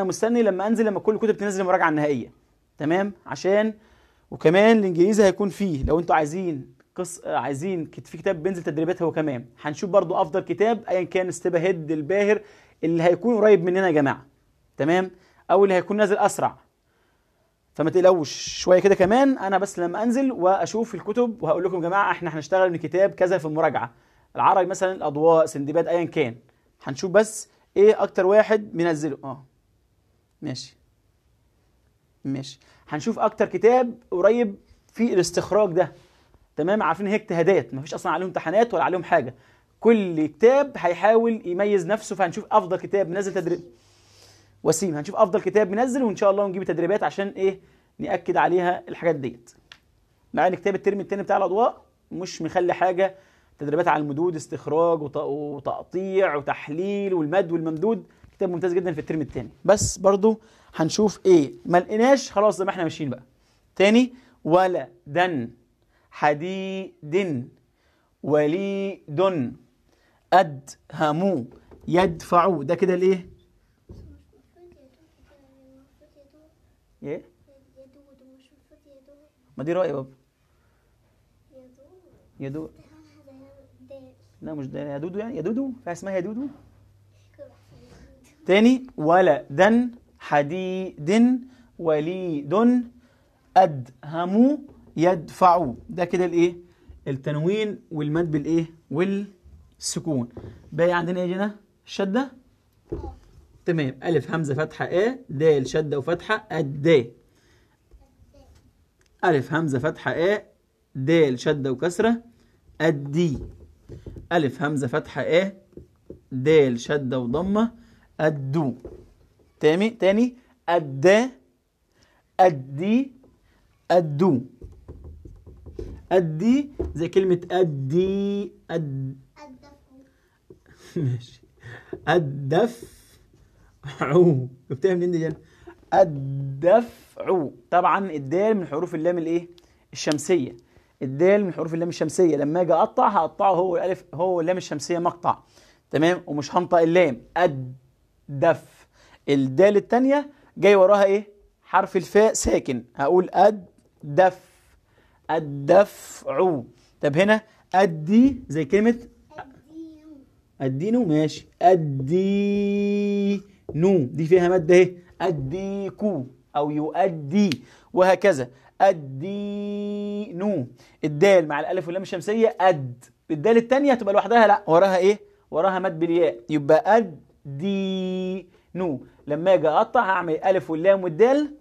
انا مستني لما انزل لما كل الكتب تنزل المراجعه النهائيه تمام عشان وكمان الانجليزي هيكون فيه لو انتوا عايزين قص عايزين في كتاب بينزل تدريبات هو كمان هنشوف برضو افضل كتاب ايا كان ستيب هيد الباهر اللي هيكون قريب مننا يا جماعه تمام او اللي هيكون نازل اسرع فما تقلقوش شويه كده كمان انا بس لما انزل واشوف الكتب وهقول لكم يا جماعه احنا هنشتغل من كتاب كذا في المراجعه العربي مثلا الاضواء سندباد ايا كان هنشوف بس ايه اكتر واحد منزله اه ماشي ماشي هنشوف اكتر كتاب قريب في الاستخراج ده تمام عارفين هيك اجتهادات مفيش اصلا عليهم امتحانات ولا عليهم حاجه كل كتاب هيحاول يميز نفسه فهنشوف افضل كتاب منزل تدريب وسيم هنشوف افضل كتاب منزل وان شاء الله نجيب تدريبات عشان ايه ناكد عليها الحاجات ديت مع ان كتاب الترم التاني بتاع الاضواء مش مخلي حاجه تدريبات على المدود استخراج وتقطيع وتحليل والمد والممدود كتاب ممتاز جدا في الترم الثاني بس برضو هنشوف ايه ما لقيناش خلاص زي ما احنا ماشيين بقى تاني ولا دن حديد وليد أدهموا يدفعوا ده كده الايه ايه؟ ما دي رأي بابا يدو لا مش ده يا دودو يعني يا دودو فيها اسمها يا دودو تاني ولدا حديد وليد أدهم يدفع ده كده الإيه؟ التنوين والمد بالإيه؟ والسكون باقي عندنا إيه هنا؟ الشدة؟ تمام ألف همزة فتحة إيه دال شدة وفتحة أد ألف همزة فتحة إيه دال شدة وكسرة أدي ألف همزة فتحة إيه دال شدة وضمة الدو تاني تاني أدا الدي الدو الدي زي كلمة الدي الد ماشي الدفع جبتها منين دي جنة؟ الدفع طبعا الدال من حروف اللام الايه؟ الشمسية الدال من حروف اللام الشمسية لما اجي اقطع هقطعه هو الالف هو اللام الشمسية مقطع تمام ومش هنطق اللام أد دف الدال الثانيه جاي وراها ايه حرف الفاء ساكن هقول اد دف الدفع طب هنا ادي زي كلمه ادينو ماشي نو دي فيها ماده ايه اديكو او يؤدي وهكذا نو الدال مع الالف واللام الشمسيه اد الدال الثانيه هتبقى لوحدها لا وراها ايه وراها مد بالياء يبقى اد دي نو لما اجي اقطع هعمل الف واللام والدال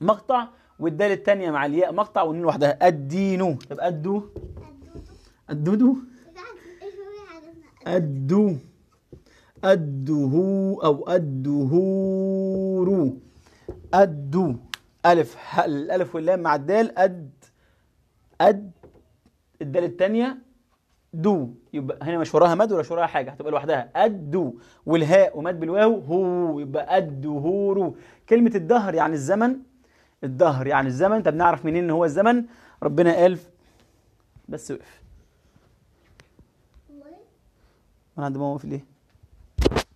مقطع والدال الثانيه مع الياء مقطع والنون لوحدها نو طب ادو ادو ادو ادو ادو او الدهور ادو الف الالف واللام مع الدال اد اد الدال الثانيه دو يبقى هنا مش وراها مد ولا مش وراها حاجه هتبقى لوحدها ادو والهاء ومد بالواو هو يبقى الدهور كلمه الدهر يعني الزمن الدهر يعني الزمن طب نعرف منين ان هو الزمن ربنا قال بس وقف انا عند ماما واقف ليه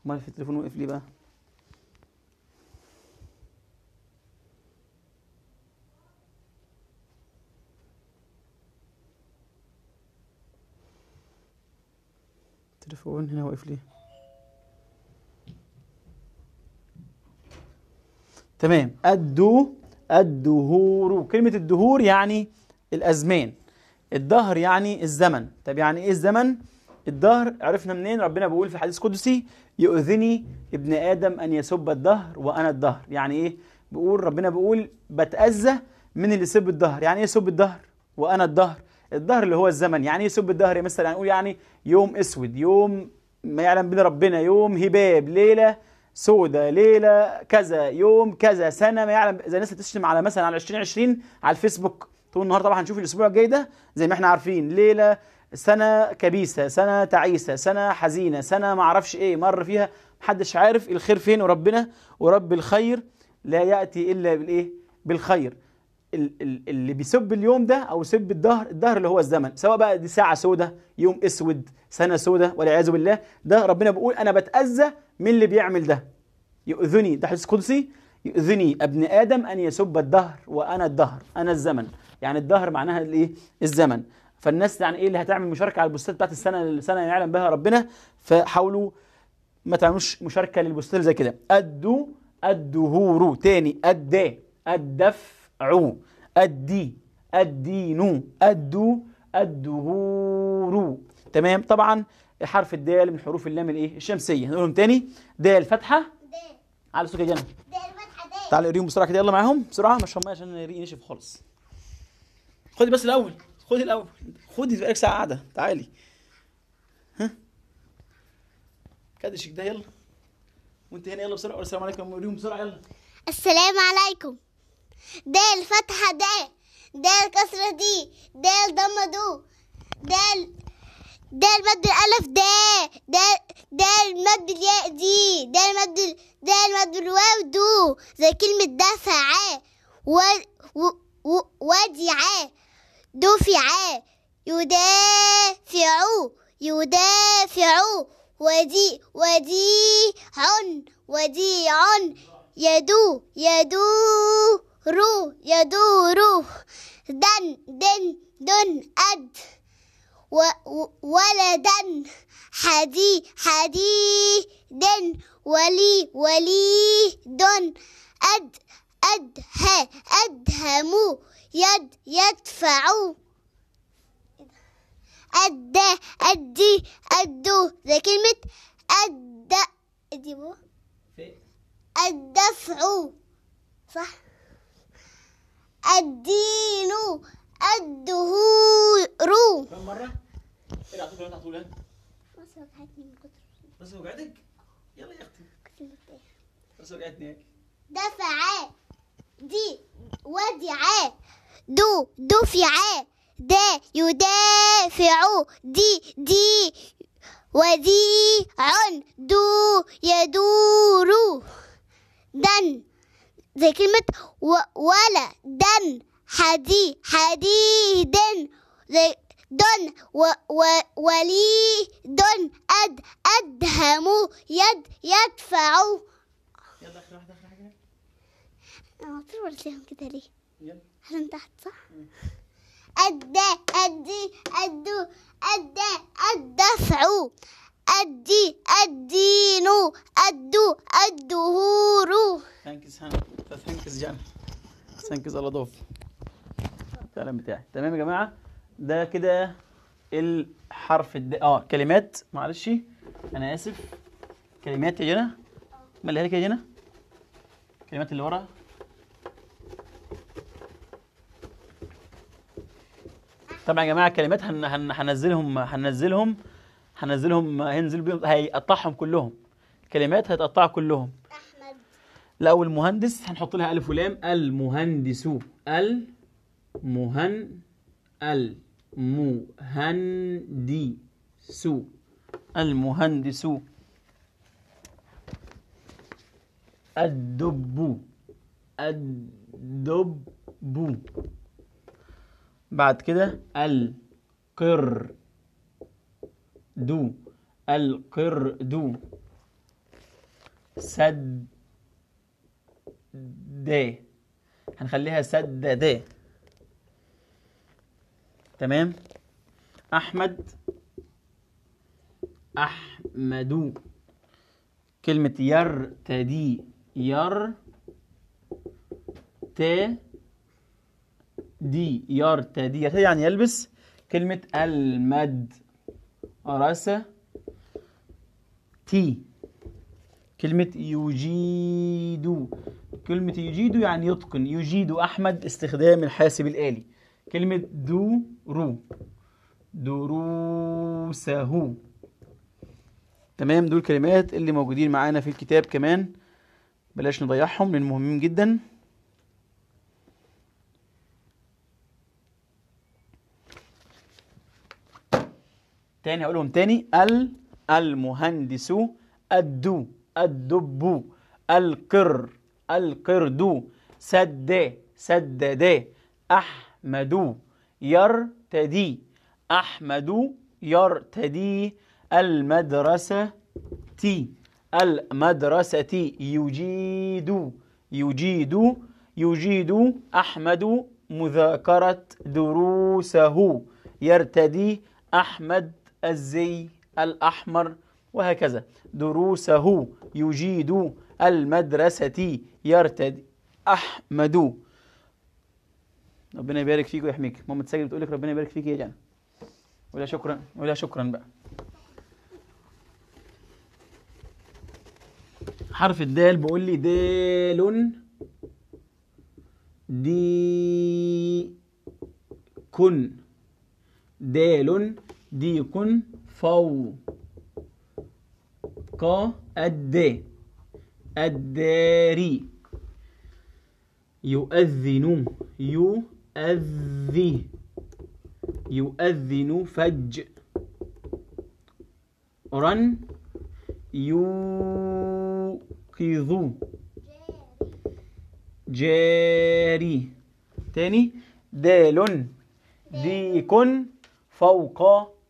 امال في التليفون وقف ليه بقى التليفون هنا واقف ليه تمام الدو الدهور كلمة الدهور يعني الأزمان الدهر يعني الزمن طب يعني إيه الزمن؟ الدهر عرفنا منين ربنا بيقول في حديث قدسي يؤذني ابن آدم أن يسب الدهر وأنا الدهر يعني إيه؟ بيقول ربنا بيقول بتأذى من اللي يسب الدهر يعني إيه يسب الدهر؟ وأنا الدهر الدهر اللي هو الزمن يعني ايه سب الدهر يا مستر يعني نقول يعني يوم اسود يوم ما يعلم بين ربنا يوم هباب ليله سودة ليله كذا يوم كذا سنه ما يعلم إذا الناس بتشتم على مثلا على 2020 على الفيسبوك طول النهار طبعا هنشوف الاسبوع الجاي ده زي ما احنا عارفين ليله سنه كبيسه سنه تعيسه سنه حزينه سنه ما اعرفش ايه مر فيها محدش عارف الخير فين وربنا ورب الخير لا ياتي الا بالايه بالخير اللي بيسب اليوم ده او يسب الدهر الدهر اللي هو الزمن سواء بقى دي ساعه سودة يوم اسود سنه سودة والعياذ بالله ده ربنا بيقول انا بتاذى من اللي بيعمل ده يؤذني ده حديث قدسي يؤذني ابن ادم ان يسب الدهر وانا الدهر انا الزمن يعني الدهر معناها الايه الزمن فالناس يعني ايه اللي هتعمل مشاركه على البوستات بتاعت السنه السنه يعلم بها ربنا فحاولوا ما تعملوش مشاركه للبوستات زي كده ادوا الدهور تاني ادى الدف عو الدي الدين الدو الدهور تمام طبعا حرف الدال من حروف اللام الايه الشمسيه هنقولهم تاني دال فتحه دال على صوتك جنب دال فتحه دال تعالى اريهم بسرعه كده يلا معاهم بسرعه مش هم عشان ينشف نشف خالص خدي بس الاول خدي الاول خدي بقالك ساعه قاعده تعالي ها كدشك ده يلا وانت هنا يلا بسرعه السلام عليكم اريهم بسرعه يلا السلام عليكم د الفتحه د د الكسره دي د الضمه دو د د المد الألف د د د المد الياء دي د المد د المد الواو دو زي كلمة دفع و و وديعة دفع يدافع يدافع ودي ودي عن ودي عن يدو يدو رو يدور دن دن دن أد ولدا حدي حدي دن ولي ولي دن أد أدهى أدهم يد يدفع أد أدي أدو ذا كلمة أد أدي أدفع صح الدين الدهور كم مرة؟ ايه اللي انت تحت ولاد؟ بس وجعتني من كتر بس وجعتك؟ يلا يا اختي كنت مرتاحة بس وقعتني هيك دفعا دي ودعا دو دفعا دا يدافع دي دي وديع دو يدور دن زي كلمة ولا دن حدي حديد زي دن و و ولي دن أد أدهم يد يدفع يلا آخر واحدة آخر حاجة أنا قلت لهم كده ليه؟ يلا هل تحت صح؟ أدى أدي أدو أدى الدفع أدي الدين أدو الدهور ثانكس هنا ثانكس جانا ثانكس الله ضوف الكلام بتاعي تمام يا جماعه ده كده الحرف الد اه كلمات معلش انا اسف كلمات يا جنى مالها لك يا جنى الكلمات اللي ورا طبعا يا جماعه كلمات هن... هن... هنزلهم هنزلهم هنزلهم هينزل بيهم هيقطعهم كلهم الكلمات هيتقطعوا كلهم احمد الاول مهندس هنحط لها الف ولام المهندس ال مهن المهن سو المهندس الدب الدب بعد كده القر دو القرد سد د هنخليها سد د تمام احمد احمد كلمه يرتدي ير ت دي يرتدي يعني يلبس كلمه المد تي كلمة يجيد كلمة يجيد يعني يتقن يجيد أحمد استخدام الحاسب الآلي كلمة دورو دروسه تمام دول كلمات اللي موجودين معانا في الكتاب كمان بلاش نضيعهم لان مهمين جدا تاني هقولهم تاني ال المهندس الدو الدب القر القرد سد سدد أحمد يرتدي أحمد يرتدي المدرسة تي المدرسة يجيد يجيد يجيد أحمد مذاكرة دروسه يرتدي أحمد الزي الأحمر وهكذا دروسه يجيد المدرسة يرتدي أحمد ربنا يبارك فيك ويحميك ماما تسجل بتقول لك ربنا يبارك فيك يا جنة ولا شكرا ولا شكرا بقى حرف الدال بقول لي دال دي كن دال دي يكون قا الد الداري يؤذن يؤذي يؤذن فج رن يوقظ جاري تاني دال ديك فوق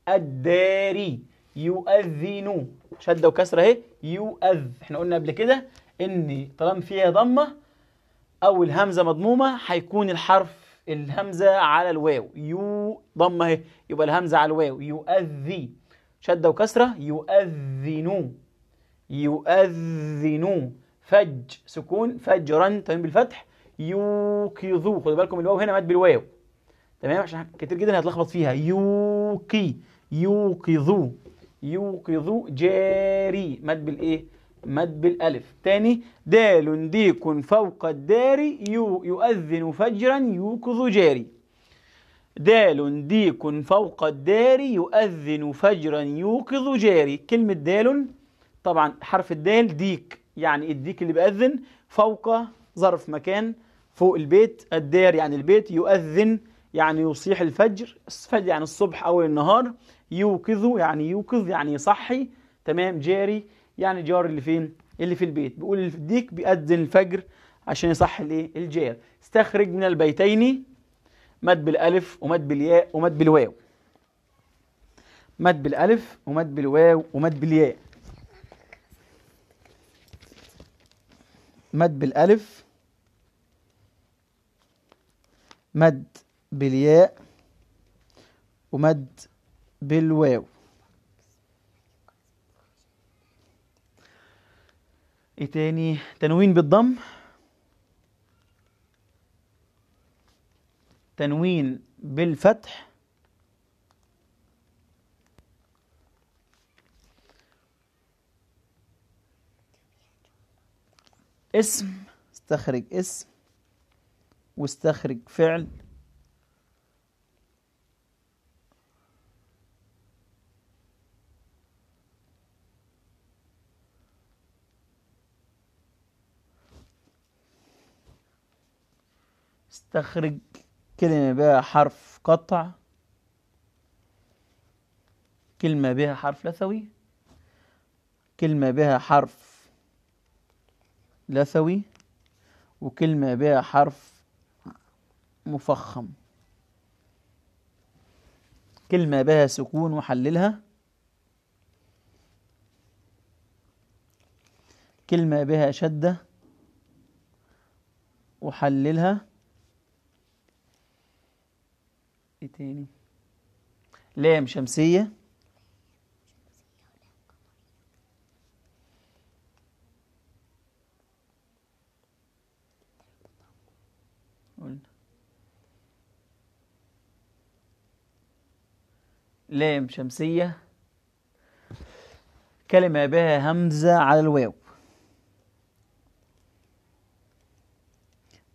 الداري يؤذن شده وكسره اهي يؤذ احنا قلنا قبل كده ان طالما فيها ضمه او الهمزه مضمومه هيكون الحرف الهمزه على الواو يو ضمه اهي يبقى الهمزه على الواو يؤذي شده وكسره يؤذن يؤذن فج سكون فجرا تمام بالفتح يوقظوا خدوا بالكم الواو هنا مات بالواو تمام عشان كتير جدا هتلخبط فيها يوقي يوقظوا يوقظوا جاري مد بالايه مد بالالف تاني دال ديك فوق الدار يو يؤذن فجرا يوقظ جاري دال ديك فوق الدار يؤذن فجرا يوقظ جاري كلمة دال طبعا حرف الدال ديك يعني الديك اللي بيأذن فوق ظرف مكان فوق البيت الدار يعني البيت يؤذن يعني يصيح الفجر الفجر يعني الصبح أول النهار يوقظه يعني يوقظ يعني يصحي تمام جاري يعني جار اللي فين اللي في البيت بيقول الديك بيأذن الفجر عشان يصحي الايه الجار استخرج من البيتين مد بالالف ومد بالياء ومد بالواو مد بالالف ومد بالواو ومد بالياء مد بالالف مد بالياء ومد بالواو ايه تاني تنوين بالضم تنوين بالفتح اسم استخرج اسم واستخرج فعل استخرج كلمة بها حرف قطع كلمة بها حرف لثوي كلمة بها حرف لثوي وكلمة بها حرف مفخم كلمة بها سكون وحللها كلمة بها شدة وحللها ايه تاني لام شمسية لام شمسية كلمة بها همزة على الواو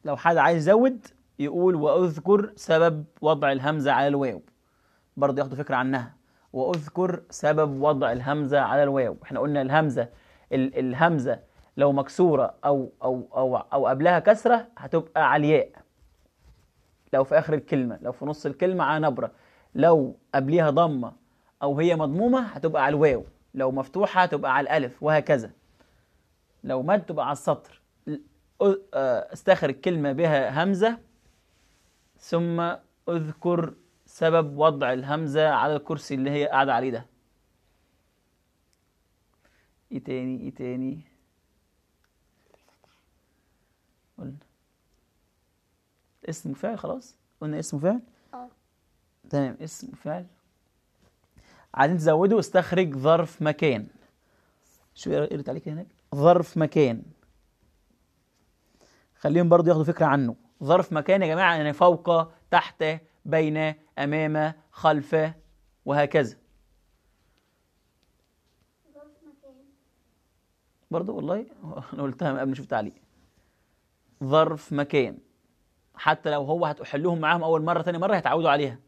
لو حد عايز يزود يقول وأذكر سبب وضع الهمزة على الواو برضه ياخدوا فكرة عنها وأذكر سبب وضع الهمزة على الواو احنا قلنا الهمزة ال الهمزة لو مكسورة أو أو أو أو قبلها كسرة هتبقى علياء لو في آخر الكلمة لو في نص الكلمة على نبرة لو قبليها ضمة أو هي مضمومة هتبقى على الواو لو مفتوحة هتبقى على الألف وهكذا لو مد تبقى على السطر آه، استخر الكلمة بها همزة ثم اذكر سبب وضع الهمزة على الكرسي اللي هي قاعدة عليه ده ايه تاني ايه تاني قلنا اسم فعل خلاص قلنا اسم فعل اه تمام اسم فعل عايزين تزودوا استخرج ظرف مكان شو قريت عليك هناك ظرف مكان خليهم برضو ياخدوا فكرة عنه ظرف مكان يا جماعة يعني فوق تحت بين أمام خلف وهكذا برضو والله أنا قلتها قبل شفت عليه ظرف مكان حتى لو هو هتحلهم معاهم أول مرة تاني مرة هيتعودوا عليها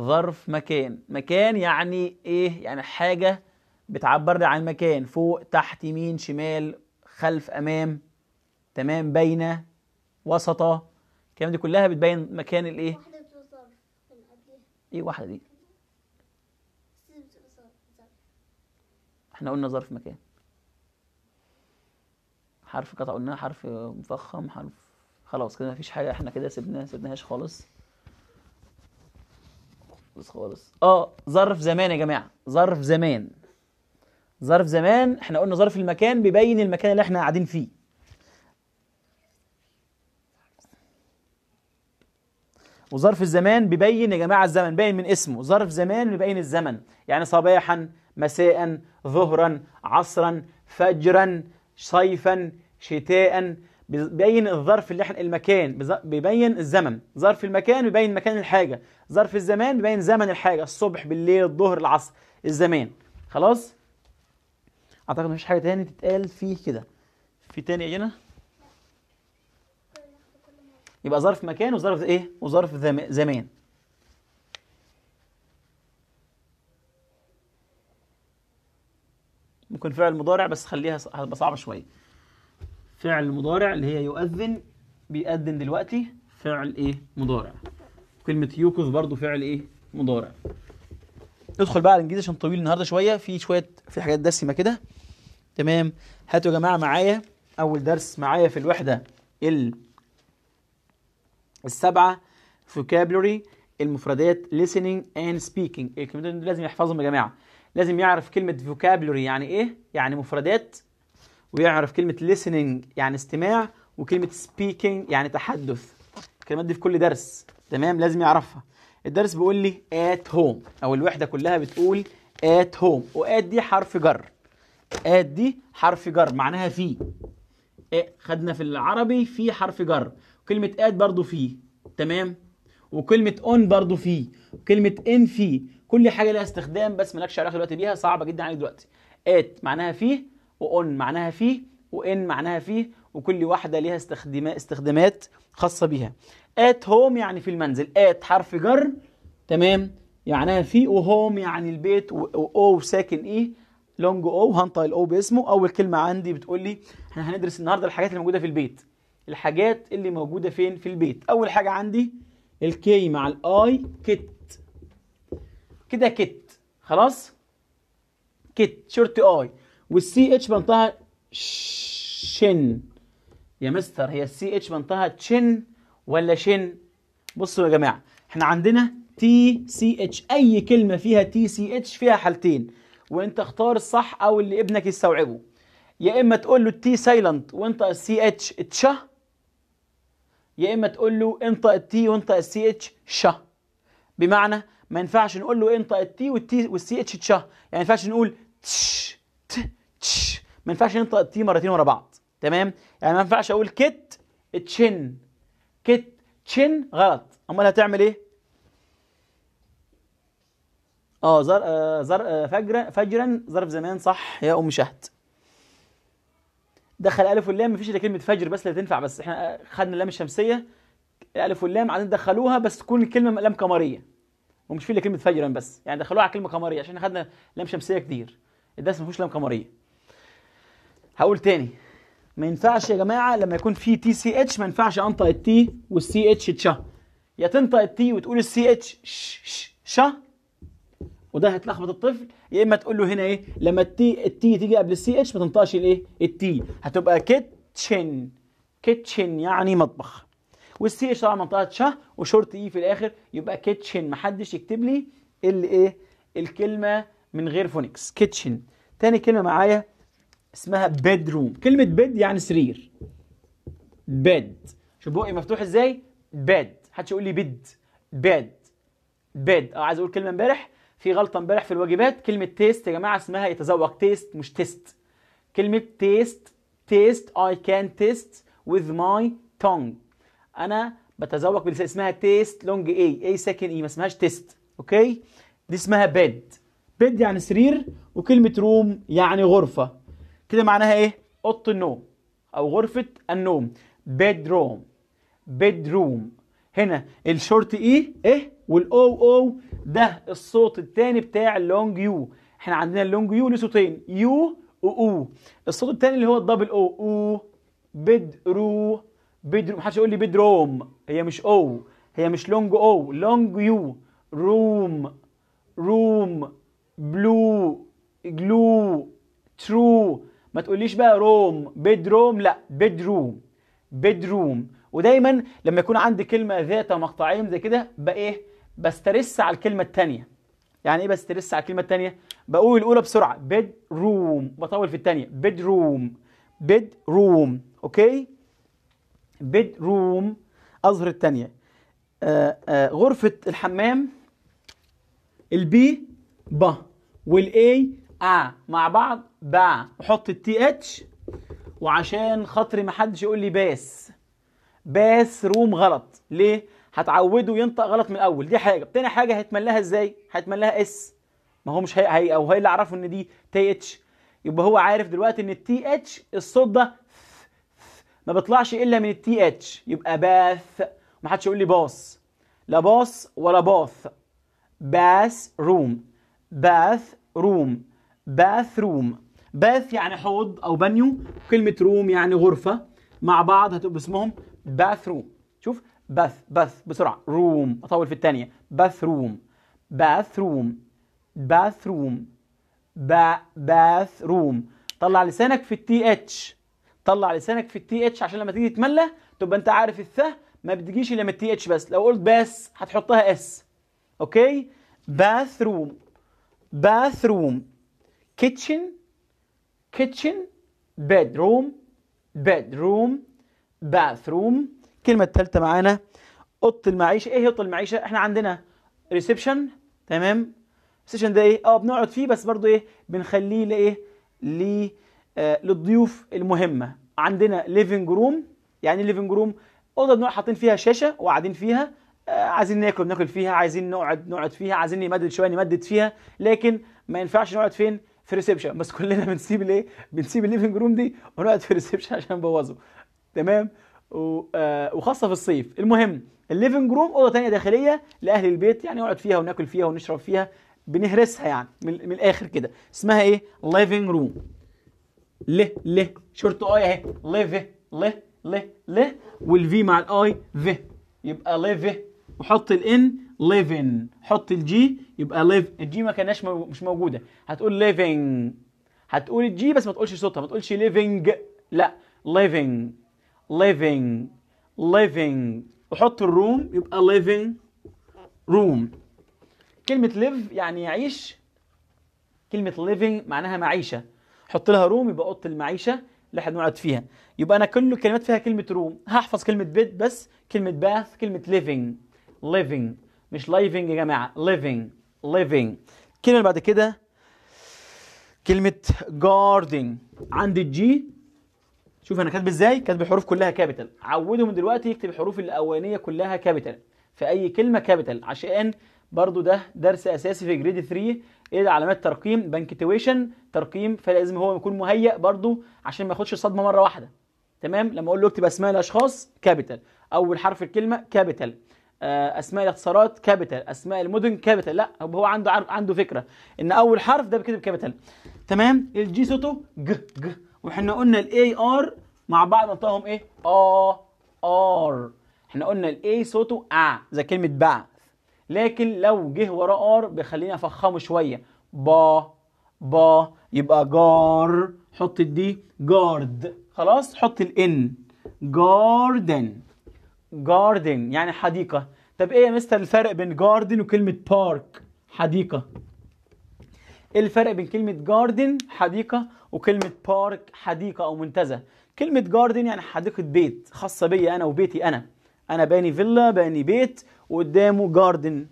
ظرف مكان مكان يعني إيه يعني حاجة بتعبر لي عن مكان فوق تحت يمين شمال خلف أمام تمام بين وسطة الكلام دي كلها بتبين مكان الايه ايه واحده دي احنا قلنا ظرف مكان حرف قطع قلناه حرف مفخم حرف خلاص كده مفيش حاجه احنا كده سبناها سبناهاش خالص خالص خالص اه ظرف زمان يا جماعه ظرف زمان ظرف زمان احنا قلنا ظرف المكان بيبين المكان اللي احنا قاعدين فيه وظرف الزمان بيبين يا جماعة الزمن باين من اسمه ظرف زمان بيبين الزمن يعني صباحا مساء ظهرا عصرا فجرا صيفا شتاء بيبين الظرف اللي احنا المكان بيبين الزمن ظرف المكان بيبين مكان الحاجة ظرف الزمان بيبين زمن الحاجة الصبح بالليل الظهر العصر الزمان خلاص اعتقد مفيش حاجة تاني تتقال فيه كده في تاني هنا يبقى ظرف مكان وظرف ايه وظرف زمان ممكن فعل مضارع بس خليها هتبقى صعبه شويه فعل مضارع اللي هي يؤذن بيأذن دلوقتي فعل ايه مضارع كلمه يوقظ برضو فعل ايه مضارع ندخل بقى على الانجليزي عشان طويل النهارده شويه في شويه في حاجات دسمه كده تمام هاتوا يا جماعه معايا اول درس معايا في الوحده ال السبعه فوكابلوري المفردات listening and speaking الكلمتين دول لازم يحفظهم يا جماعه لازم يعرف كلمه فوكابلوري يعني ايه يعني مفردات ويعرف كلمه listening يعني استماع وكلمه speaking يعني تحدث الكلمات دي في كل درس تمام لازم يعرفها الدرس بيقول لي at home او الوحده كلها بتقول at home at دي حرف جر at دي حرف جر معناها في إيه؟ خدنا في العربي في حرف جر كلمة ات برضو فيه تمام وكلمة اون برضو فيه وكلمة ان فيه كل حاجة لها استخدام بس مالكش علاقة دلوقتي بيها صعبة جدا عليك دلوقتي ات معناها فيه واون معناها فيه وان معناها فيه وكل واحدة ليها استخدامات خاصة بيها ات هوم يعني في المنزل ات حرف جر تمام يعنيها في وهوم يعني البيت واو ساكن ايه لونج او هنطق الاو باسمه اول كلمه عندي بتقول لي احنا هندرس النهارده الحاجات اللي موجوده في البيت الحاجات اللي موجودة فين في البيت أول حاجة عندي الكي مع الاي كت كده كت خلاص كت شورت اي والسي اتش بنطها شن يا مستر هي السي اتش بنطها تشن ولا شن بصوا يا جماعه احنا عندنا تي سي اتش اي كلمه فيها تي سي اتش فيها حالتين وانت اختار الصح او اللي ابنك يستوعبه يا اما تقول له التي سايلنت وانت السي اتش اتشه يا اما تقول له انطق التي وانطق السي اتش ش بمعنى ما ينفعش نقول له انطق التي والتي والسي اتش تش يعني ما ينفعش نقول تش ت تش ما ينفعش ننطق التي مرتين ورا بعض تمام يعني ما ينفعش اقول كت تشن كت تشن غلط امال هتعمل ايه اه زر آه زر آه فجرا فجرا ظرف زمان صح يا ام شهد دخل الف واللام مفيش الا كلمه فجر بس اللي تنفع بس احنا خدنا اللام الشمسيه الف واللام عايزين ندخلوها بس تكون الكلمه لام قمريه ومش في الا كلمه فجر بس يعني دخلوها على كلمه قمريه عشان خدنا لام شمسيه كتير الدرس مفيش لام قمريه هقول تاني ما ينفعش يا جماعه لما يكون في تي سي اتش ما ينفعش انطق التي والسي اتش تشا يا تنطق التي وتقول السي اتش ش ش شا وده هتلخبط الطفل يا اما تقول له هنا ايه لما التي التي تيجي قبل السي اتش ما تنطقش الايه التي هتبقى كيتشن كيتشن يعني مطبخ والسي اتش طبعا منطقه شه وشورت اي e في الاخر يبقى كيتشن محدش يكتب لي الايه الكلمه من غير فونكس كيتشن تاني كلمه معايا اسمها بيد روم كلمه بيد يعني سرير بيد شوف بقي مفتوح ازاي بيد حدش يقول لي بيد بيد بيد اه عايز اقول كلمه امبارح في غلطه امبارح في الواجبات كلمه تيست يا جماعه اسمها يتذوق تيست مش تيست كلمه تيست تيست اي كان تيست وذ ماي تونج انا بتذوق بلسان اسمها تيست لونج اي اي ساكن اي ما اسمهاش تيست اوكي دي اسمها بيد بيد يعني سرير وكلمه روم يعني غرفه كده معناها ايه اوضه النوم او غرفه النوم بيد روم بيد روم هنا الشورت اي e، ايه والاو او ده الصوت الثاني بتاع اللونج يو احنا عندنا اللونج يو له صوتين يو او الصوت الثاني اللي هو الدبل او او بدرو بدرو محدش يقول لي بدروم هي مش او هي مش لونج او لونج يو روم روم بلو جلو ترو ما تقوليش بقى روم بدروم لا بدروم بدروم ودايما لما يكون عندي كلمه ذات مقطعين زي كده بايه بسترس على الكلمه الثانيه يعني ايه بسترس على الكلمه الثانيه بقول الاولى بسرعه بيد روم بطول في الثانيه بيد روم بيد روم اوكي بيد روم اظهر الثانيه آه، آه، غرفه الحمام البي با والاي ا مع بعض با احط التي اتش وعشان خاطري حدش يقول لي باس باث روم غلط ليه هتعوده ينطق غلط من الاول دي حاجه تاني حاجه هيتملاها ازاي هيتملاها اس ما هو مش هي, هي او هي اللي عرفه ان دي تي اتش يبقى هو عارف دلوقتي ان التي اتش الصوت ده ما بيطلعش الا من التي اتش يبقى باث ما حدش يقول لي باص لا باص ولا باث باث روم باث روم باث روم باث يعني حوض او بانيو كلمه روم يعني غرفه مع بعض هتبقى اسمهم باث روم شوف باث باث بسرعة روم أطول في الثانية باث روم باث روم با باث روم طلع لسانك في التي اتش طلع لسانك في التي اتش عشان لما تيجي تملى تبقى انت عارف الثه ما بتجيش الا من التي اتش بس لو قلت بس هتحطها اس اوكي باث روم باث روم كيتشن كيتشن روم بيد روم باثروم الكلمه الثالثه معانا اوضه المعيشه ايه هي اوضه المعيشه احنا عندنا ريسبشن تمام ريسبشن ده ايه اه بنقعد فيه بس برضو ايه بنخليه لايه ل آه للضيوف المهمه عندنا ليفنج روم يعني ليفنج روم اوضه بنقعد حاطين فيها شاشه وقاعدين فيها آه عايزين ناكل بناكل فيها عايزين نقعد نقعد فيها عايزين نمدد شويه نمدد فيها لكن ما ينفعش نقعد فين في ريسبشن بس كلنا بنسيب الايه بنسيب الليفنج روم دي ونقعد في ريسبشن عشان نبوظه تمام آه، وخاصه في الصيف المهم الليفنج روم اوضه ثانيه داخليه لاهل البيت يعني نقعد فيها وناكل فيها ونشرب فيها بنهرسها يعني من, من الاخر كده اسمها ايه ليفنج روم ل ل شورت اي اهي ليف ل ل ل والفي مع الاي في يبقى ليف وحط الان ليفن حط الجي يبقى ليف الجي ما كانش مش موجوده هتقول ليفنج هتقول الجي بس ما تقولش صوتها ما تقولش ليفنج لا ليفنج living living وحط الروم يبقى living room كلمة live يعني يعيش كلمة living معناها معيشة حط لها روم يبقى أوضة المعيشة اللي احنا بنقعد فيها يبقى أنا كل الكلمات فيها كلمة روم هحفظ كلمة بيت بس كلمة باث كلمة living living مش living يا جماعة living living الكلمة اللي بعد كده كلمة guarding عند الجي شوف انا كاتب ازاي كاتب الحروف كلها كابيتال عوده من دلوقتي يكتب الحروف الاولانيه كلها كابيتال في اي كلمه كابيتال عشان برضو ده درس اساسي في جريد 3 ايه علامات ترقيم بنكتويشن ترقيم فلازم هو يكون مهيئ برضو عشان ما ياخدش الصدمه مره واحده تمام لما اقول له اكتب اسماء الاشخاص كابيتال اول حرف الكلمه كابيتال آه، اسماء الاختصارات كابيتال اسماء المدن كابيتال لا هو عنده عنده فكره ان اول حرف ده بيتكتب كابيتال تمام الجي صوته ج ج واحنا قلنا الاي ار مع بعض نطقهم ايه ا آه، ار احنا قلنا الاي صوته ا زي كلمه باع لكن لو جه وراه ار بيخليني افخمه شويه با با يبقى جار حط الدي جارد خلاص حط الان جاردن جاردن يعني حديقه طب ايه يا مستر الفرق بين جاردن وكلمه بارك حديقه ايه الفرق بين كلمه جاردن حديقه وكلمه بارك حديقه او منتزه كلمه جاردن يعني حديقه بيت خاصه بيا انا وبيتي انا انا باني فيلا باني بيت وقدامه جاردن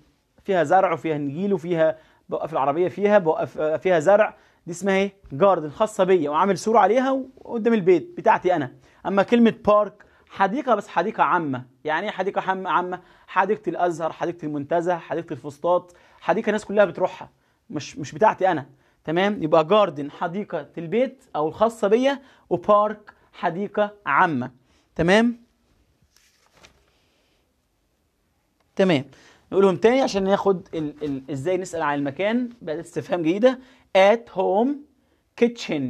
فيها زرع وفيها نجيل وفيها بوقف العربيه فيها بوقف فيها زرع دي اسمها ايه جاردن خاصه بيا وعامل صوره عليها وقدام البيت بتاعتي انا اما كلمه بارك حديقه بس حديقه عامه يعني ايه حديقه عامه حديقه الازهر حديقه المنتزه حديقه الفسطاط حديقه الناس كلها بتروحها مش مش بتاعتي انا تمام يبقى جاردن حديقه البيت او الخاصه بيا وبارك حديقه عامه تمام تمام نقولهم تاني عشان ناخد ال ال ازاي نسال عن المكان بقى استفهام جديده at home kitchen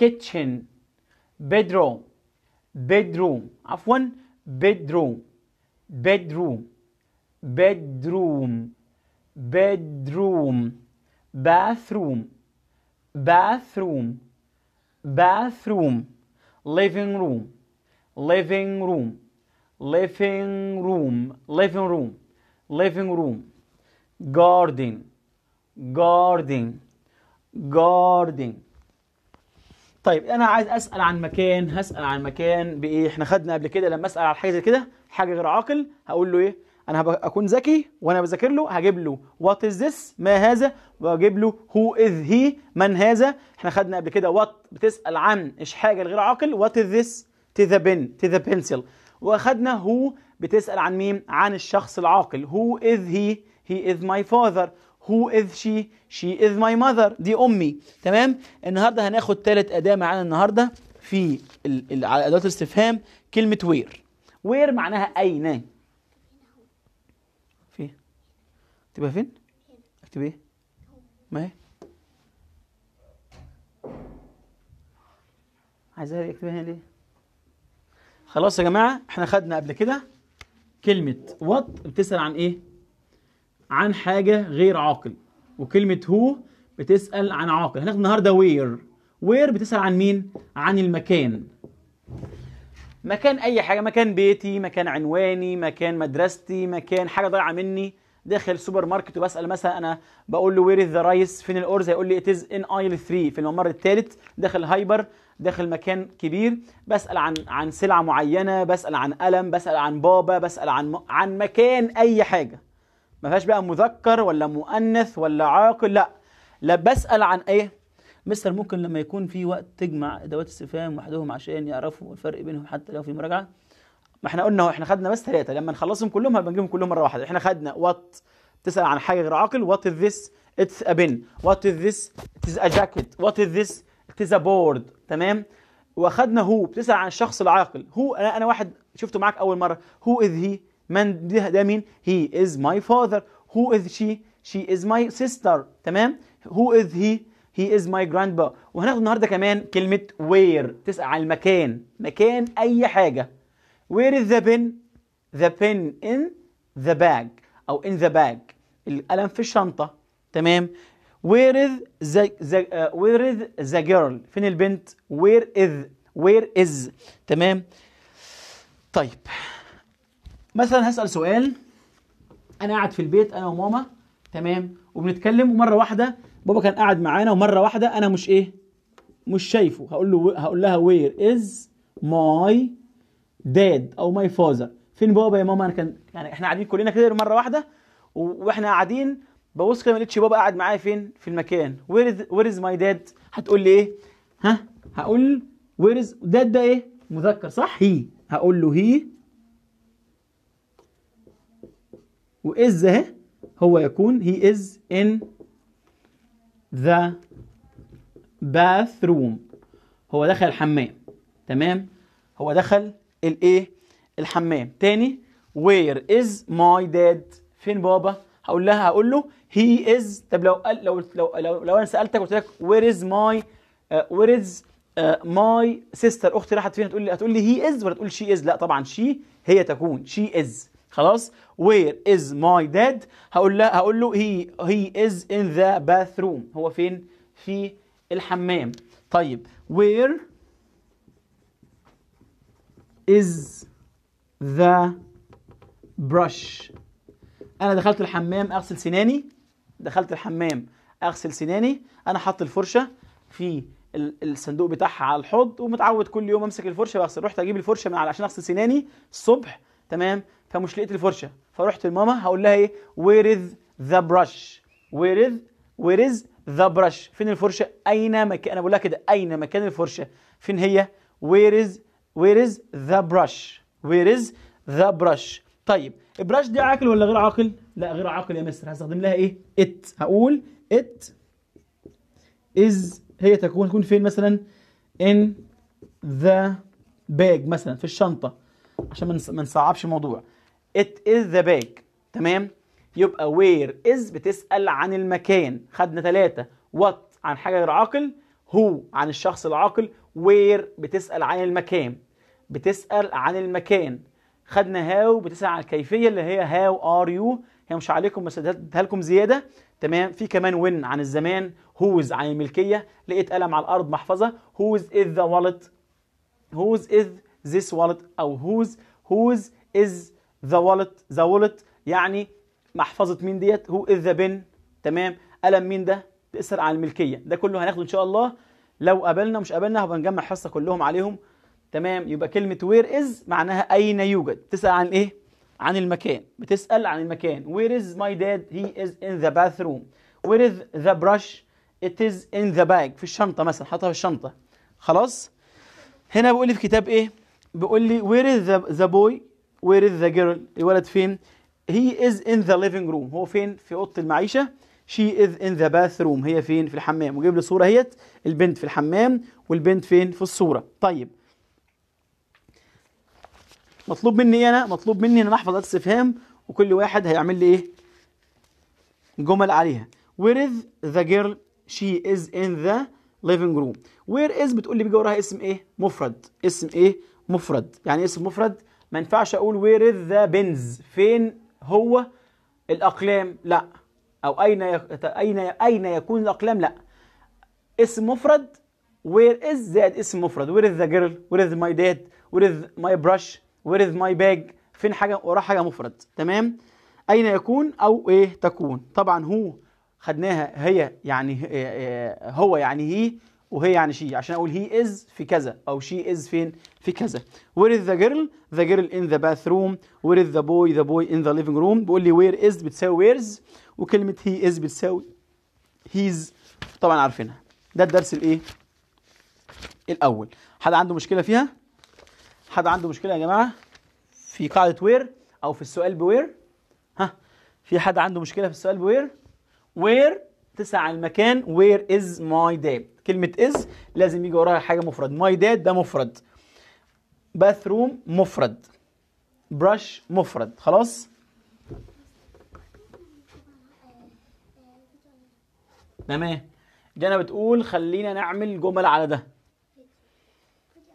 kitchen bedroom bedroom عفوا bedroom bedroom bedroom bedroom bathroom bathroom bathroom living room living room living room living room living room garden garden garden طيب انا عايز اسال عن مكان هسال عن مكان بايه احنا خدنا قبل كده لما اسال على حاجه زي كده حاجه غير عاقل هقول له ايه انا هكون ذكي وانا بذاكر له هجيب له وات از ذس ما هذا واجيب له هو از هي من هذا احنا خدنا قبل كده وات بتسال عن ايش حاجه لغير عاقل وات از ذس تي ذا بن تي ذا بنسل واخدنا هو بتسال عن مين عن الشخص العاقل هو از هي هي از ماي فاذر هو از شي شي از ماي ماذر دي امي تمام النهارده هناخد ثالث اداه معانا النهارده في على ادوات الاستفهام كلمه وير وير معناها اين اكتبها فين اكتب ايه ما هي عايزها اكتبها هنا ليه خلاص يا جماعه احنا خدنا قبل كده كلمه وات بتسال عن ايه عن حاجه غير عاقل وكلمه هو بتسال عن عاقل هناخد النهارده وير وير بتسال عن مين عن المكان مكان اي حاجه مكان بيتي مكان عنواني مكان مدرستي مكان حاجه ضايعه مني داخل سوبر ماركت وبسال مثلا انا بقول له وير ذا رايس فين الارز هيقول لي ات از ان ايل 3 في الممر الثالث داخل هايبر داخل مكان كبير بسال عن عن سلعه معينه بسال عن قلم بسال عن بابا بسال عن م... عن مكان اي حاجه ما فيهاش بقى مذكر ولا مؤنث ولا عاقل لا لا بسال عن ايه مستر ممكن لما يكون في وقت تجمع ادوات استفهام وحدهم عشان يعرفوا الفرق بينهم حتى لو في مراجعه ما احنا قلنا احنا خدنا بس ثلاثه لما نخلصهم كلهم هبقى نجيبهم كلهم مره واحده احنا خدنا وات تسال عن حاجه غير عاقل وات از ذس اتس ا بن وات از ذس اتس ا جاكيت وات از ذس اتس ا بورد تمام واخدنا هو بتسال عن الشخص العاقل هو انا, أنا واحد شفته معاك اول مره هو از هي من ده, ده مين هي از ماي فاذر هو از شي شي از ماي سيستر تمام هو از هي هي از ماي جراندبا وهناخد النهارده كمان كلمه وير تسال عن المكان مكان اي حاجه Where is the pen? The pen in the bag أو in the bag القلم في الشنطة تمام Where is the, the uh, Where is the girl فين البنت Where is Where is تمام طيب مثلا هسأل سؤال أنا قاعد في البيت أنا وماما تمام وبنتكلم ومرة واحدة بابا كان قاعد معانا ومرة واحدة أنا مش إيه مش شايفه هقول له هقول لها where is my داد او ماي ميفوزه فين بابا يا ماما انا كان يعني احنا قاعدين كلنا كده مره واحده واحنا قاعدين ببص كده ما لقيتش بابا قاعد معايا فين في المكان وير وير از ماي داد هتقول لي ايه ها هقول وير از داد ده ايه مذكر صح هي هقول له هي واز اهي هو يكون هي از ان ذا باث روم هو دخل الحمام تمام هو دخل الايه الحمام تاني وير از ماي داد فين بابا هقول لها هقول له هي از طب لو قال لو لو لو, انا سالتك قلت لك وير از ماي وير از ماي سيستر اختي راحت فين هتقول لي هتقول لي هي از ولا تقول شي از لا طبعا شي هي تكون شي از خلاص وير از ماي داد هقول لها هقول له هي هي از ان ذا باثروم هو فين في الحمام طيب وير is the brush انا دخلت الحمام اغسل سناني دخلت الحمام اغسل سناني انا حاطط الفرشه في الصندوق بتاعها على الحوض ومتعود كل يوم امسك الفرشه بغسل رحت اجيب الفرشه من عشان اغسل سناني الصبح تمام فمش لقيت الفرشه فرحت لماما هقول لها ايه وير از ذا برش وير از وير از ذا برش فين الفرشه اين مكان انا بقول لها كده اين مكان الفرشه فين هي وير از where is the brush where is the brush طيب البرش دي عاقل ولا غير عاقل لا غير عاقل يا مستر هستخدم لها ايه ات هقول ات از هي تكون تكون فين مثلا in the bag مثلا في الشنطه عشان ما نصعبش الموضوع it is the bag تمام يبقى where is بتسأل عن المكان خدنا ثلاثة what عن حاجة غير عاقل هو عن الشخص العاقل where بتسأل عن المكان بتسأل عن المكان خدنا هاو بتسأل عن الكيفية اللي هي هاو ار يو هي مش عليكم بس اديتها لكم زيادة تمام في كمان وين عن الزمان هوز عن الملكية لقيت قلم على الأرض محفظة هوز از ذا والت هوز از ذيس والت أو هوز هوز از ذا والت ذا والت يعني محفظة مين ديت هو از ذا بن تمام قلم مين ده بتسأل عن الملكية ده كله هناخده إن شاء الله لو قابلنا مش قابلنا هبقى نجمع حصة كلهم عليهم تمام يبقى كلمه وير از معناها اين يوجد تسال عن ايه عن المكان بتسال عن المكان وير از ماي داد هي از ان ذا باث روم وير از ذا براش ات از ان ذا باج في الشنطه مثلا حاطها في الشنطه خلاص هنا بيقول لي في كتاب ايه بيقول لي وير از ذا بوي وير از ذا جيرل الولد فين هي از ان ذا ليفينج روم هو فين في اوضه المعيشه شي از ان ذا باث روم هي فين في الحمام وجيب لي صوره اهيت البنت في الحمام والبنت فين في الصوره طيب مطلوب مني انا مطلوب مني ان انا احفظ الاستفهام وكل واحد هيعمل لي ايه جمل عليها وير از ذا جيرل شي از ان ذا ليفنج روم وير از بتقول لي بيجي وراها اسم ايه مفرد اسم ايه مفرد يعني اسم مفرد ما ينفعش اقول وير از ذا بنز فين هو الاقلام لا او اين اين اين يكون الاقلام لا اسم مفرد وير از زائد اسم مفرد وير از ذا جيرل وير از ماي داد وير از ماي برش وير از ماي باج فين حاجه وراه حاجه مفرد تمام اين يكون او ايه تكون طبعا هو خدناها هي يعني آه، آه، هو يعني هي وهي يعني شي عشان اقول هي از في كذا او شي از فين في كذا وير از ذا جيرل ذا جيرل ان ذا باث روم وير از ذا بوي ذا بوي ان ذا ليفنج روم بيقول لي وير از بتساوي ويرز وكلمه هي از بتساوي هيز طبعا عارفينها ده الدرس الايه الاول حد عنده مشكله فيها حد عنده مشكله يا جماعه في قاعده وير او في السؤال بوير ها في حد عنده مشكله في السؤال بوير وير تسعى المكان وير از ماي داد كلمه از لازم يجي وراها حاجه مفرد ماي داد ده مفرد باث روم مفرد برش مفرد خلاص تمام جانا بتقول خلينا نعمل جمل على ده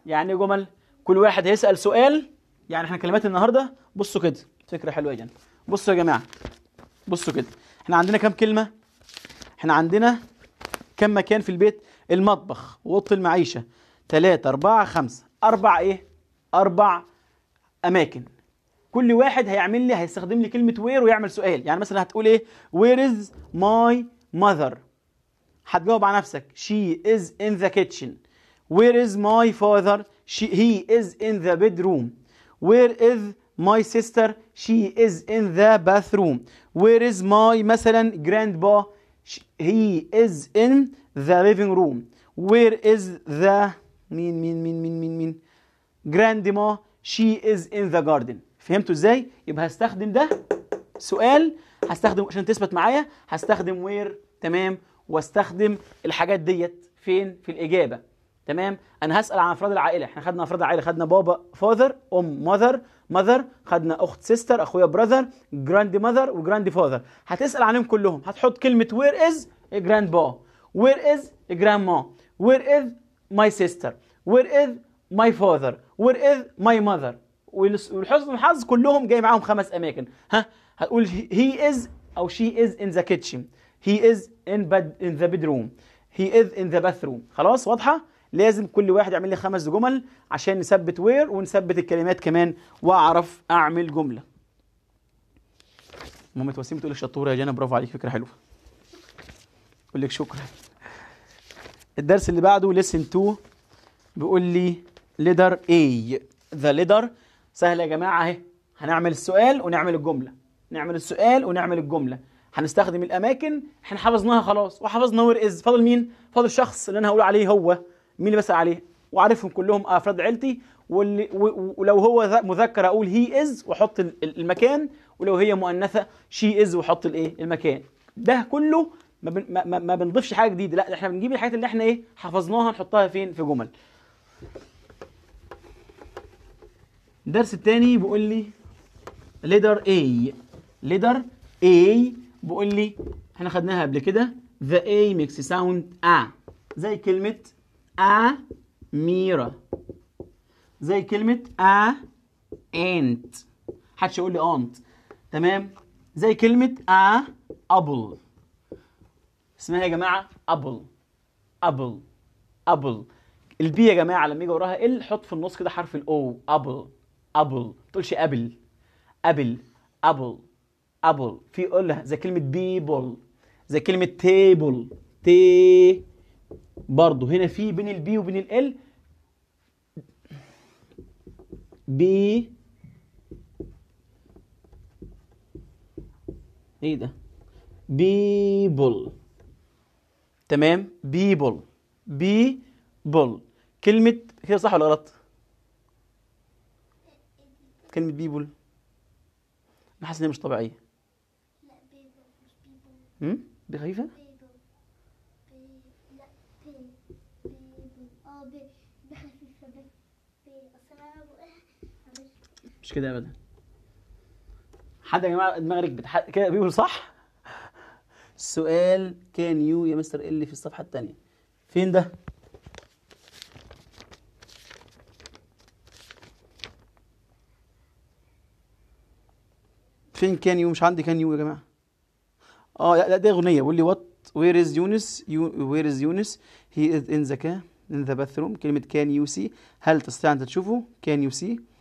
يعني إيه جمل كل واحد هيسال سؤال يعني احنا كلمات النهارده بصوا كده فكره حلوه يا بصوا يا جماعه بصوا كده احنا عندنا كام كلمه احنا عندنا كام مكان في البيت المطبخ واوضه المعيشه 3 4 5 اربع ايه اربع اماكن كل واحد هيعمل لي هيستخدم لي كلمه وير ويعمل سؤال يعني مثلا هتقول ايه وير از ماي ماذر هتجاوب على نفسك شي از ان ذا كيتشن Where is my father? She, he is in the bedroom. Where is my sister? She is in the bathroom. Where is my مثلا grandpa? She, he is in the living room. Where is the مين مين مين مين مين مين grandma? She is in the garden. فهمتوا ازاي؟ يبقى هستخدم ده سؤال هستخدم عشان تثبت معايا هستخدم وير تمام واستخدم الحاجات ديت فين في الإجابة تمام انا هسال عن افراد العائله احنا خدنا افراد العائله خدنا بابا فاذر ام ماذر ماذر خدنا اخت سيستر اخويا براذر جراند ماذر وجراند فاذر هتسال عنهم كلهم هتحط كلمه وير از جراند با وير از جراند ما وير از ماي سيستر وير از ماي فاذر وير از ماي ماذر ولحسن الحظ كلهم جاي معاهم خمس اماكن ها هتقول هي از او شي از ان ذا كيتشن هي از ان ان ذا بيدروم هي از ان ذا باثروم خلاص واضحه لازم كل واحد يعمل لي خمس جمل عشان نثبت وير ونثبت الكلمات كمان واعرف اعمل جمله ماما توسيم تقول لك شطوره يا جنى برافو عليك فكره حلوه اقول لك شكرا الدرس اللي بعده ليسن 2 بيقول لي ليدر اي ذا ليدر سهل يا جماعه اهي هنعمل السؤال ونعمل الجمله نعمل السؤال ونعمل الجمله هنستخدم الاماكن احنا حفظناها خلاص وحفظنا وير از فاضل مين فاضل الشخص اللي انا هقول عليه هو مين اللي بسأل عليه وعارفهم كلهم افراد عيلتي واللي ولو هو مذكر اقول هي از واحط المكان ولو هي مؤنثه شي از واحط الايه المكان ده كله ما, بن ما, ما بنضيفش حاجه جديده لا احنا بنجيب الحاجات اللي احنا ايه حفظناها نحطها فين في جمل الدرس الثاني بيقول لي ليدر اي ليدر اي بيقول لي احنا خدناها قبل كده ذا اي ميكس ساوند ا زي كلمه أميرة زي كلمة أ أنت محدش يقول لي أنت تمام زي كلمة أ أبل اسمها إيه يا جماعة أبل أبل أبل البي يا جماعة لما يجي وراها ال حط في النص كده حرف الأو أبل أبل ما تقولش أبل أبل أبل أبل في قولها زي كلمة بيبل زي كلمة تيبل تي برضه هنا في بين البي وبين ال بي ايه ده بيبل تمام بيبل بيبل كلمة كده صح ولا غلط؟ كلمة بيبل أنا حاسس إنها مش طبيعية لا بيبل مش بيبل خفيفة؟ مش كده ابدا حد يا جماعه دماغك بتح... كده بيقول صح السؤال كان يو يا مستر ال في الصفحه الثانيه فين ده فين كان يو مش عندي كان يو يا جماعه اه لا ده اغنيه بيقول لي وات وير از يونس وير از يونس هي از ان ذا كان ان ذا باثروم كلمه كان يو سي هل تستطيع ان تشوفه كان يو سي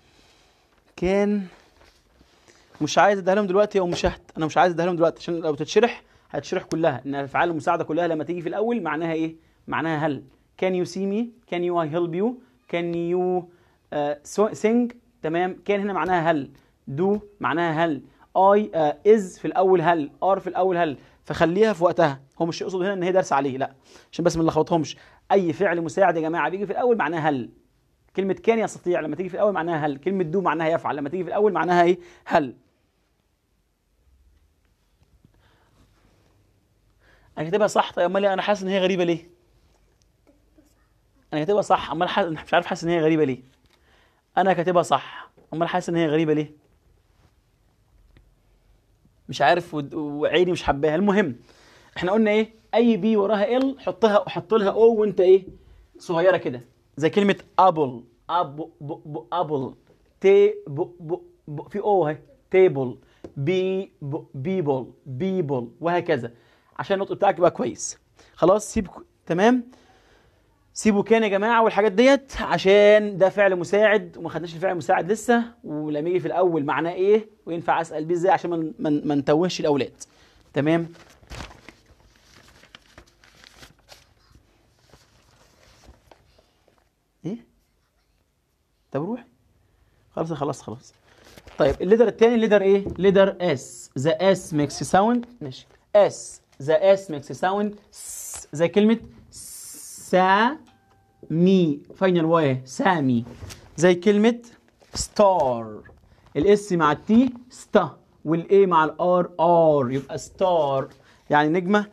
كان مش عايز اديها لهم دلوقتي او مش انا مش عايز اديها لهم دلوقتي عشان لو تتشرح هتشرح كلها ان افعال المساعده كلها لما تيجي في الاول معناها ايه معناها هل كان يو سي مي كان يو اي هيلب يو كان يو سينج تمام كان هنا معناها هل دو معناها هل اي از uh, في الاول هل ار في الاول هل فخليها في وقتها هو مش يقصد هنا ان هي درس عليه لا عشان بس ما نلخبطهمش اي فعل مساعد يا جماعه بيجي في الاول معناه هل كلمة كان يستطيع لما تيجي في الأول معناها هل كلمة دو معناها يفعل لما تيجي في الأول معناها إيه هل أنا كاتبها صح طيب أمال أنا حاسس إن هي غريبة ليه؟ أنا كاتبها صح أمال أنا مش عارف حاسس إن هي غريبة ليه؟ أنا كاتبها صح أمال حاسس إن هي غريبة ليه؟ مش عارف و... وعيني مش حباها المهم احنا قلنا ايه اي بي وراها ال حطها حط لها او وانت ايه صغيره كده زي كلمه ابل اب ابل تي ب ب ب في او اهي تيبل بي بيبل بيبل وهكذا عشان النطق بتاعك يبقى كويس خلاص سيب تمام سيبوا كان يا جماعه والحاجات ديت عشان ده فعل مساعد وما خدناش الفعل المساعد لسه ولما يجي في الاول معناه ايه وينفع اسال بيه ازاي عشان ما من... نتوهش الاولاد تمام طب روح خلاص خلاص خلاص طيب الليدر الثاني الليدر ايه ليدر اس ذا اس ميكس ساوند ماشي اس ذا اس ميكس ساوند زي كلمه سا مي فاينل واي سامي زي كلمه ستار الاس مع التي ستا والاي مع الار ار يبقى ستار يعني نجمه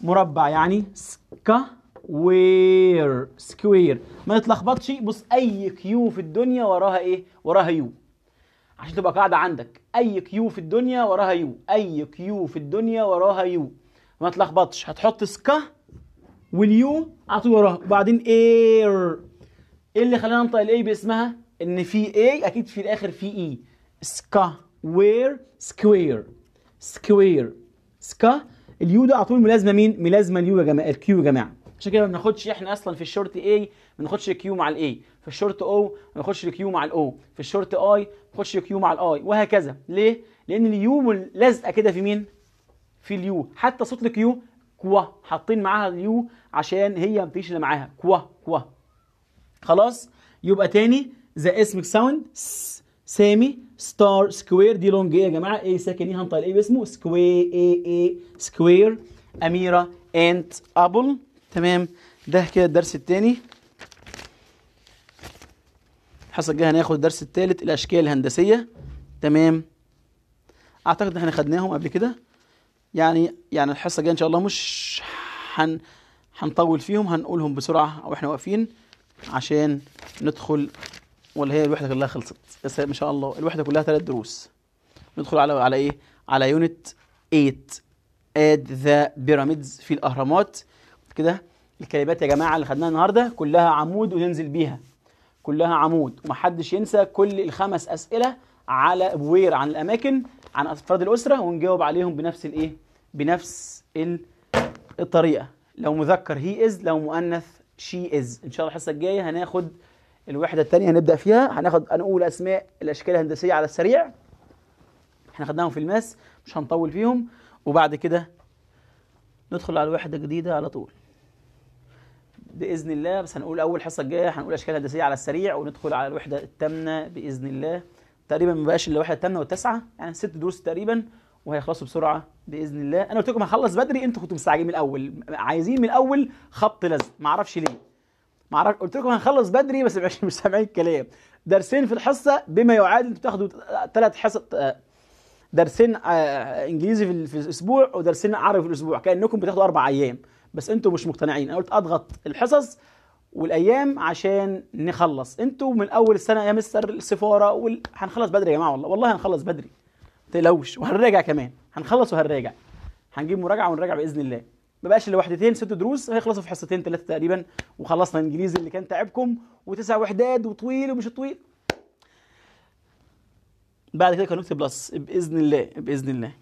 مربع يعني سكا وير سكوير ما تتلخبطش بص اي كيو في الدنيا وراها ايه وراها يو عشان تبقى قاعده عندك اي كيو في الدنيا وراها يو اي كيو في الدنيا وراها يو ما تلخبطش هتحط سكا واليو على طول وراها وبعدين اير ايه اللي خلانا ننطق الاي باسمها ان في اي اكيد في الاخر في اي سكا وير سكوير سكوير سكا اليو ده على طول ملازمه مين ملازمه اليو يا جماعه الكيو يا جماعه عشان كده ما بناخدش احنا اصلا في الشورت اي ما بناخدش كيو مع الاي في الشورت او ما بناخدش كيو مع الاو في الشورت اي ما بناخدش كيو مع الاي وهكذا ليه لان اليو لازقه كده في مين في اليو حتى صوت الكيو كوا حاطين معاها اليو عشان هي ما بتجيش اللي معاها كوا كوا خلاص يبقى تاني ذا اسمك ساوند سامي ستار سكوير دي لونج ايه يا جماعه ايه ساكن ايه هنطق الايه باسمه سكوير ايه ايه سكوير اميره انت ابل تمام ده كده الدرس الثاني الحصه الجايه هناخد الدرس الثالث الاشكال الهندسيه تمام اعتقد ان احنا خدناهم قبل كده يعني يعني الحصه الجايه ان شاء الله مش هن هنطول فيهم هنقولهم بسرعه او احنا واقفين عشان ندخل ولا هي الوحده كلها خلصت بس ان شاء الله الوحده كلها ثلاث دروس ندخل على على ايه على يونت 8 اد ذا بيراميدز في الاهرامات كده الكلمات يا جماعه اللي خدناها النهارده كلها عمود وننزل بيها كلها عمود ومحدش ينسى كل الخمس اسئله على بوير عن الاماكن عن افراد الاسره ونجاوب عليهم بنفس الايه بنفس الطريقه لو مذكر هي از لو مؤنث شي از ان شاء الله الحصه الجايه هناخد الوحده الثانيه هنبدا فيها هناخد هنقول اسماء الاشكال الهندسيه على السريع احنا خدناهم في الماس مش هنطول فيهم وبعد كده ندخل على الوحده الجديده على طول باذن الله بس هنقول اول حصه الجايه هنقول اشكال هندسيه على السريع وندخل على الوحده الثامنه باذن الله تقريبا ما بقاش الا الوحده الثامنه والتاسعه يعني ست دروس تقريبا وهيخلصوا بسرعه باذن الله انا قلت لكم هخلص بدري انتوا كنتوا مستعجلين من الاول عايزين من الاول خبط لزق ما اعرفش ليه ما قلت لكم هنخلص بدري بس مش سامعين الكلام درسين في الحصه بما يعادل انتوا بتاخدوا ثلاث حصص درسين آه، انجليزي في الاسبوع ودرسين عربي في الاسبوع كانكم بتاخدوا اربع ايام بس انتوا مش مقتنعين انا قلت اضغط الحصص والايام عشان نخلص انتوا من اول السنه يا مستر السفاره وال... هنخلص بدري يا جماعه والله والله هنخلص بدري ما تقلقوش وهنراجع كمان هنخلص وهنراجع هنجيب مراجعه ونراجع باذن الله ما بقاش الا وحدتين ست دروس هيخلصوا في حصتين ثلاثه تقريبا وخلصنا الانجليزي اللي كان تعبكم وتسع وحدات وطويل ومش طويل بعد كده كان نكتب بلس باذن الله باذن الله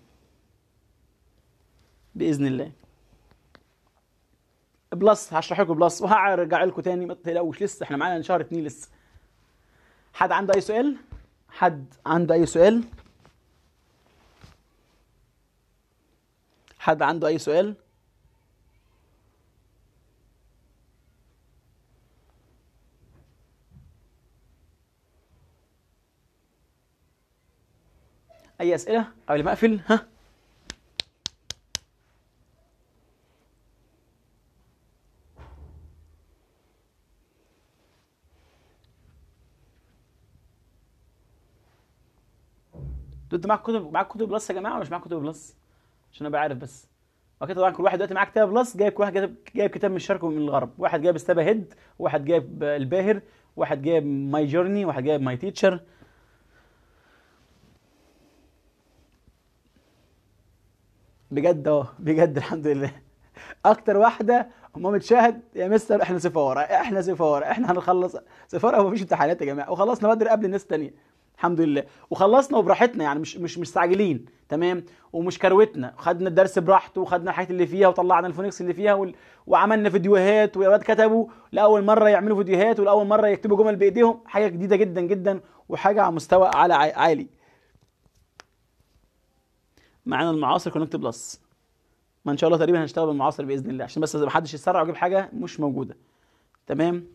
باذن الله بلس هشرح لكم بلس وهرجع لكم تاني ما تقلقوش لسه احنا معانا شهر اتنين لسه حد عنده اي سؤال حد عنده اي سؤال حد عنده اي سؤال اي اسئله قبل ما اقفل ها قلت انت معاك كتب معاك كتب بلس يا جماعه ولا مش معاك كتب بلس عشان ابقى عارف بس اوكي طبعا كل واحد دلوقتي معاه كتاب بلس جايب كل واحد جايب, جايب كتاب من الشرق ومن الغرب واحد جايب استبا هيد واحد جايب الباهر واحد جايب ماي جورني واحد جايب ماي تيتشر بجد اه بجد الحمد لله اكتر واحده هم متشاهد يا مستر احنا سفاره احنا سفاره احنا هنخلص سفاره ومفيش امتحانات يا جماعه وخلصنا بدري قبل الناس الثانيه الحمد لله وخلصنا وبراحتنا يعني مش مش مستعجلين تمام ومش كروتنا خدنا الدرس براحته وخدنا الحاجات اللي فيها وطلعنا الفونكس اللي فيها وال... وعملنا فيديوهات والاولاد كتبوا لاول مره يعملوا فيديوهات ولاول مره يكتبوا جمل بايديهم حاجه جديده جدا جدا وحاجه على مستوى على عالي معانا المعاصر كونكت بلس ما ان شاء الله تقريبا هنشتغل بالمعاصر باذن الله عشان بس ما حدش يتسرع ويجيب حاجه مش موجوده تمام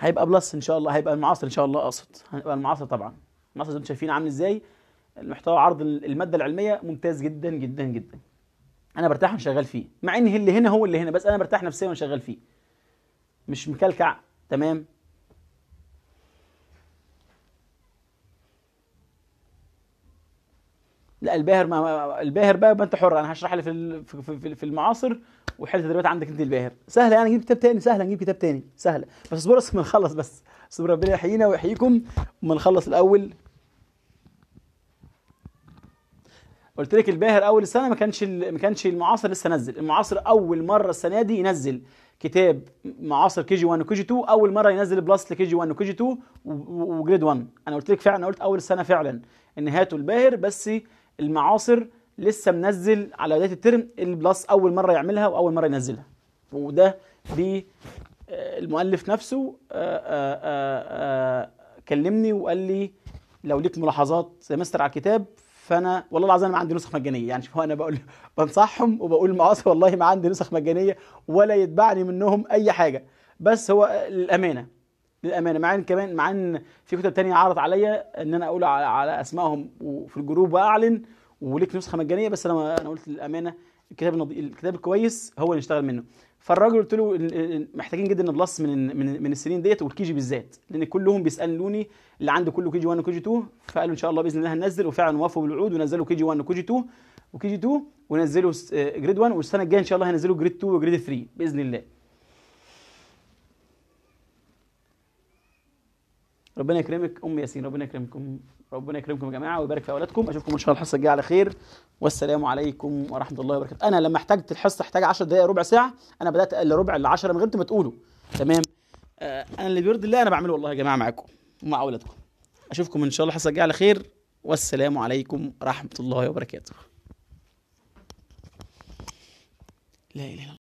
هيبقى بلس ان شاء الله هيبقى المعاصر ان شاء الله اقصد هيبقى المعاصر طبعا المعاصر زي ما انتم شايفين عامل ازاي المحتوى عرض الماده العلميه ممتاز جدا جدا جدا انا برتاح وانا شغال فيه مع ان اللي هنا هو اللي هنا بس انا برتاح نفسيا وانا شغال فيه مش مكلكع تمام لا الباهر ما الباهر بقى ما انت حر انا هشرح لك في في في المعاصر وحل تدريبات عندك انت الباهر سهله يعني نجيب كتاب تاني سهله نجيب كتاب تاني سهله بس اصبر اصبر ما نخلص بس اصبر ربنا يحيينا ويحييكم اما نخلص الاول قلت لك الباهر اول السنه ما كانش ما كانش المعاصر لسه نزل المعاصر اول مره السنه دي ينزل كتاب معاصر كي جي 1 وكي جي 2 اول مره ينزل بلس لكي جي 1 وكي جي 2 وجريد 1 انا قلت لك فعلا قلت اول السنه فعلا ان هاتوا الباهر بس المعاصر لسه منزل على بدايه الترم البلس اول مره يعملها واول مره ينزلها وده ب آه، المؤلف نفسه آه، آه، كلمني وقال لي لو ليك ملاحظات سمستر على الكتاب فانا والله العظيم انا ما عندي نسخ مجانيه يعني شوف انا بقول بنصحهم وبقول معاصر والله ما عندي نسخ مجانيه ولا يتبعني منهم اي حاجه بس هو الامانه للامانه مع ان كمان مع ان في كتب تانية عرضت عليا ان انا اقول على, على اسمائهم وفي الجروب واعلن وليك نسخه مجانيه بس انا انا قلت للامانه الكتاب النضي... الكتاب الكويس هو اللي نشتغل منه فالراجل قلت له محتاجين جدا نبلص من من من السنين ديت والكي جي بالذات لان كلهم بيسالوني اللي عنده كله كي جي 1 وكي جي 2 فقالوا ان شاء الله باذن الله هننزل وفعلا وافقوا بالوعود ونزلوا كي جي 1 وكي جي 2 وكي جي 2 ونزلوا جريد 1 آه، والسنه الجايه ان شاء الله هينزلوا جريد 2 وجريد 3 باذن الله ربنا يكرمك ام ياسين ربنا يكرمكم ربنا يكرمكم يا جماعه ويبارك في اولادكم اشوفكم ان شاء الله الحصه الجايه على خير والسلام عليكم ورحمه الله وبركاته انا لما احتجت الحصه احتاج 10 دقائق ربع ساعه انا بدات اقل ربع ل 10 من غير ما تقولوا تمام آه انا اللي بيرضي الله انا بعمله والله يا جماعه معاكم ومع اولادكم اشوفكم ان شاء الله الحصه الجايه على خير والسلام عليكم ورحمه الله وبركاته لا اله الا الله